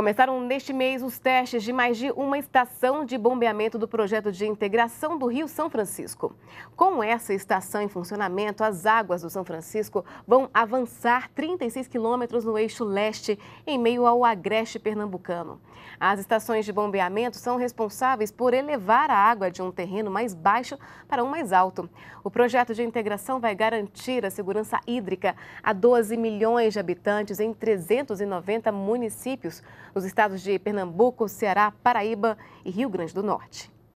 Começaram neste mês os testes de mais de uma estação de bombeamento do projeto de integração do Rio São Francisco. Com essa estação em funcionamento, as águas do São Francisco vão avançar 36 quilômetros no eixo leste, em meio ao agreste pernambucano. As estações de bombeamento são responsáveis por elevar a água de um terreno mais baixo para um mais alto. O projeto de integração vai garantir a segurança hídrica a 12 milhões de habitantes em 390 municípios nos estados de Pernambuco, Ceará, Paraíba e Rio Grande do Norte.